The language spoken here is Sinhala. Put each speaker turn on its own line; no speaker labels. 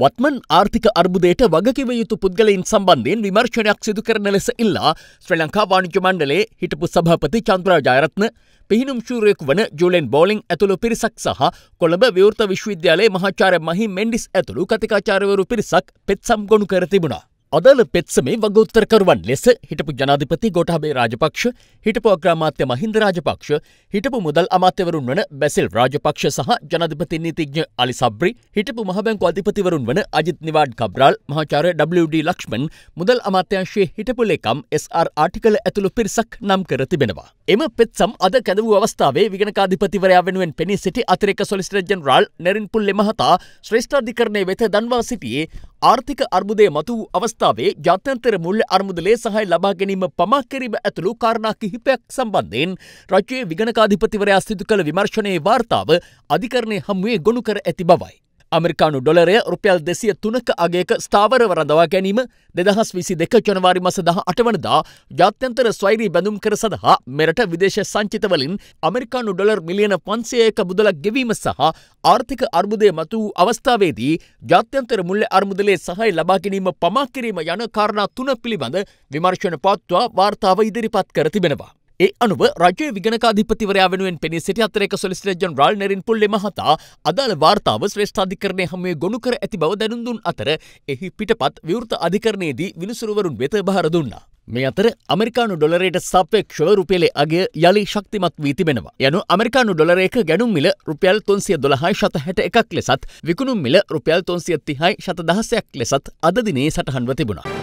වත්මන් ආර්ථික අර්බුදයට වගකිව යුතු පුද්ගලයින් සම්බන්ධයෙන් විමර්ශනයක් සිදු කරන ලෙස ඉල්ලා ශ්‍රී ලංකා වාණිජ්‍ය මණ්ඩලේ හිටපු සභාපති චන්ද්‍රා ජයරත්න පිහිනුම් ශූරයෙකු වන ජූලෙන් බෝලිං ඇතුළු පිරිසක් සහ කොළඹ විවෘත විශ්වවිද්‍යාලයේ මහාචාර්ය මහි මෙන්ඩිස් ඇතුළු කතිකාචාර්යවරු පිරිසක් පෙත්සම් ගොනු කර තිබුණා. අදල පෙත්සමේ වගෝත්තරකරුවන් ලෙස හිටපු ජනාධිපති ගොටහබේ රාජපක්ෂ හිටපු අග්‍රාමාත්‍ය මහින්ද රාජපක්ෂ හිටපු මුදල් අමාත්‍යවරුන් වන බැසිල් රාජපක්ෂ සහ ජනාධිපති නීතිඥ අලි සබ්‍රි හිටපු මහබැංකු අධිපතිවරුන් වන අජිත් නිවාඩ් කබ්‍රාල් මහාචාර්ය WD ලක්ෂ්මන් මුදල් අමාත්‍යංශයේ හිටපු ලේකම් SR ආටිකල ඇතුළු පිරිසක් නම් කර තිබෙනවා. එම පෙත්සම් අද කැඳවූ අවස්ථාවේ විගණකාධිපතිවරයා වෙනුවෙන් පෙනී සිටි අතිරේක සොලිසිටර් ජෙනරාල් නැරින්පුල්ලෙ මහතා ශ්‍රේෂ්ඨාධිකරණය වෙත දන්වා සිටියේ ආර්ථික අර්බුදය මතු වූ අවස්ථාවේ ජාත්‍යන්තර මුල්‍ය අරමුදලේ සහය ලබා ගැනීම පමා කිරීම ඇතුළු කාරණා කිහිපයක් සම්බන්ධයෙන් රජයේ විගණකාධිපතිවරයා සිදු කළ විමර්ශනයේ වාර්තාව අධිකරණය හමුවේ ගොනු කර ඇති බවයි. අමරිකානු ඩොලරය රුපියල් දෙසිය තුනක අගේක ස්ථාවරව රඳවා ගැනීම දෙදහස් විසි දෙක ජනවාරි මස දහ අටවනදා ජාත්‍යන්තර ස්වෛරී බැඳුම් කර සඳහා මෙරට විදේශ සංචිතවලින් අමරිකානු ඩොලර් මිලියන පන්සයක බුදලක් ගෙවීම සහ ආර්ථික අර්බුදය මතු වූ අවස්ථාවේදී ජාත්‍යන්තර මුල්ල අර්මුදලේ සහයි ලබාගැනීම පමාකිරීම යන කාරණා තුන පිළිබඳ විමර්ශන පත්වා වාර්තාව ඉදිරිපත් කර තිබෙනවා. ඒ අනුව රජය විගනකාධිපතිවරයා වෙනුවෙන් පෙනී සිටි අතරේක සොලිසිට ජනරාල් නෙරින් පුල්ලෙ මහතා අදාළ වාර්තාව ශ්‍රේෂ්ඨාධිකරණය හමුවේ ගොනු කර ඇති බව දැනුන්දුන් අතර එහි පිටපත් විවෘත අධිකරණයේදී විනිසුරුවරුන් වෙත බහර දුන්නා. මේ අතර අමරිකානු ඩොලරයට සාපේක්ෂව රුපියලේ අගය යළි ශක්තිමත් වී තිබෙනවා. යනු අමරිකානු ඩොලරයක ගැනුම් මිල රුපියල් තුන්සිය දොළහයි ශත හැට එකක් ලෙසත් විකුණුම් මිල රුපියල් තුන්සිය තිහයි ශත දහසයක් ලෙසත් අද දිනේ සටහන්ව තිබුණා.